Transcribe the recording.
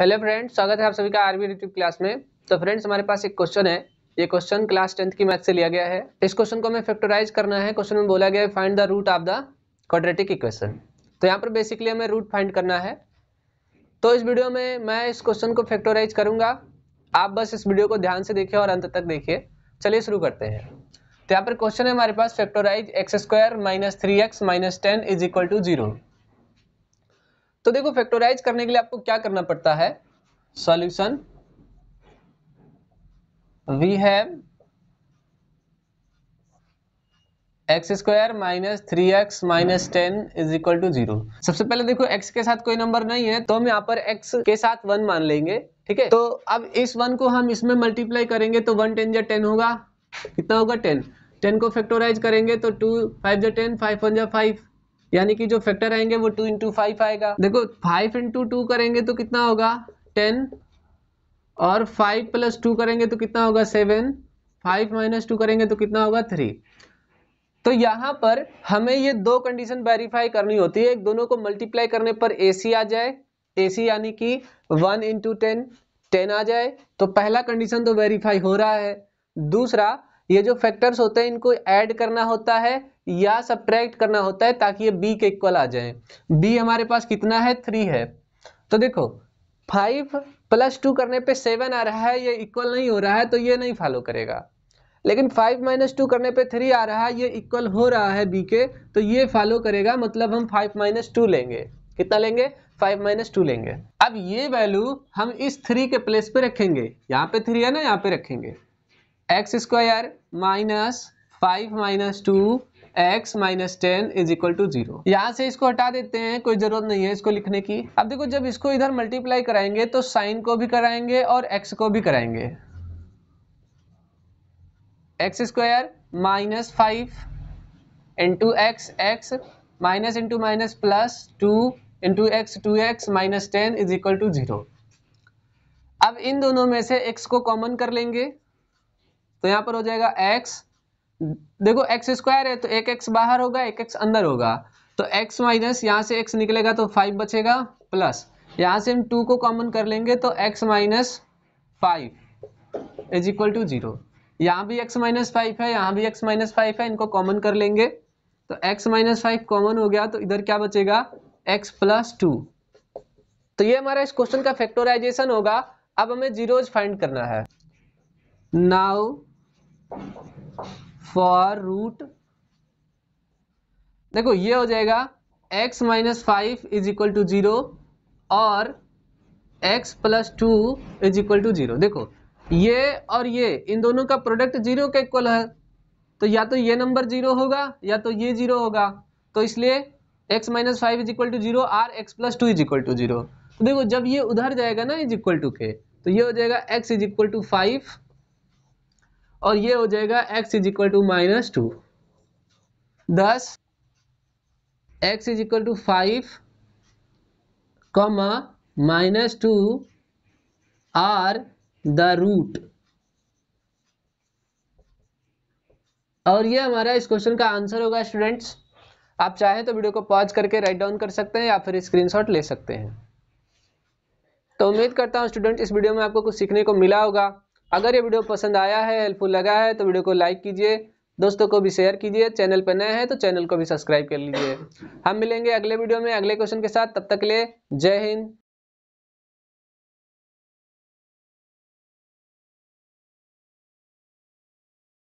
hello friends स्वागत है आप सभी का आरबी यूट्यूब क्लास में तो फ्रेंड्स हमारे पास एक क्वेश्चन है ये क्वेश्चन क्लास टेंथ की मैथ से लिया गया है इस क्वेश्चन को हमें फैक्टराइज करना है क्वेश्चन में बोला गया है find the root of the quadratic equation तो यहाँ पर बेसिकली हमें रूट फाइंड करना है तो इस वीडियो में मैं इस क्वेश्चन को फैक्टोराइज करूंगा आप बस इस वीडियो को ध्यान से देखिए और अंत तक देखिए चलिए शुरू करते हैं तो यहाँ पर क्वेश्चन है हमारे पास factorise x square minus three x minus ten is equal to zero तो देखो फैक्टोराइज करने के लिए आपको क्या करना पड़ता है सॉल्यूशन वी है x square minus three x minus ten is equal to zero सबसे पहले देखो x के साथ कोई नंबर नहीं है तो हम यहाँ पर x के साथ वन मान लेंगे ठीक है तो अब इस वन को हम इसमें मल्टीप्लाई करेंगे तो वन टेन जो टेन होगा कितना होगा टेन टेन को फैक्टोराइज करेंगे तो टू फाइव जो टेन फाइव वन जो फाइव यानी कि जो फैक्टर आएंगे वो टू इंटू फाइव आएगा देखो फाइव इंटू टू करेंगे तो कितना होगा टेन और फाइव प्लस टू करेंगे तो कितना होगा सेवन फाइव माइनस टू करेंगे तो कितना होगा थ्री तो यहाँ पर हमें ये दो कंडीशन वेरीफाई करनी होती है एक दोनों को मल्टीप्लाई करने पर ए सी आ जाए ए सी यानी कि वन इंटू टेन टेन आ जाए तो पहला कंडीशन तो वेरीफाई हो रहा है दूसरा ये जो फैक्टर्स होते हैं इनको ऐड करना होता है या सब्ट्रैक्ट करना होता है ताकि ये बी के इक्वल आ जाए बी हमारे पास कितना है थ्री है तो देखो फाइव प्लस टू करने पे सेवन आ रहा है ये इक्वल नहीं हो रहा है तो ये नहीं फॉलो करेगा लेकिन फाइव माइनस टू करने पे थ्री आ रहा है ये इक्वल हो रहा है बी के तो ये फॉलो करेगा मतलब हम फाइव माइनस टू लेंगे कितना लेंगे फाइव माइनस टू लेंगे अब ये वैल्यू हम इस थ्री के प्लेस पे रखेंगे यहाँ पे थ्री है ना यहाँ पे रखेंगे x square minus five minus two x minus ten is equal to zero यहाँ से इसको हटा देते हैं कोई जरूरत नहीं है इसको लिखने की अब देखो जब इसको इधर मल्टीप्लाई कराएंगे तो साइन को भी कराएंगे और एक्स को भी कराएंगे x square minus five into x x minus into minus plus two into x two x minus ten is equal to zero अब इन दोनों में से एक्स को कॉमन कर लेंगे तो यहाँ पर हो जाएगा एक्स देखो एक्स स्क्वायर है तो एक एक्स बाहर होगा एक एक्स अंदर होगा तो एक्स माइनस यहाँ से एक्स निकलेगा तो फाइव बचेगा प्लस यहाँ से हम टू को कॉमन कर लेंगे तो x minus five is equal to zero यहाँ भी एक्स माइनस फाइव है यहाँ भी एक्स माइनस फाइव है इनको कॉमन कर लेंगे तो एक्स माइनस फाइव कॉमन हो गया तो इधर क्या बचेगा एक्स प्लस टू तो ये हमारा इस क्वेश्चन का फैक्टोराइजेशन होगा अब हमें जीरोज फाइंड करना है नाउ फॉर रूट देखो ये हो जाएगा x minus five is equal to zero और x plus two is equal to zero देखो ये और ये इन दोनों का प्रोडक्ट जीरो के इक्वल है तो या तो ये नंबर जीरो होगा या तो ये जीरो होगा तो इसलिए x minus five is equal to zero or x plus two is equal to zero देखो जब ये उधर जाएगा ना इज इक्वल टू के तो ये हो जाएगा x is equal to five और ये हो जाएगा x is equal to minus two दस x is equal to five comma minus two are the root और ये हमारा इस क्वेश्चन का आंसर होगा स्टूडेंट्स आप चाहें तो वीडियो को पॉज करके राइट डाउन कर सकते हैं या फिर स्क्रीनशॉट ले सकते हैं तो उम्मीद करता हूं स्टूडेंट इस वीडियो में आपको कुछ सीखने को मिला होगा अगर ये वीडियो पसंद आया है हेल्पफुल लगा है तो वीडियो को लाइक कीजिए दोस्तों को भी शेयर कीजिए चैनल पर नए हैं तो चैनल को भी सब्सक्राइब कर लीजिए हम मिलेंगे अगले वीडियो में अगले क्वेश्चन के साथ तब तक ले जय हिंद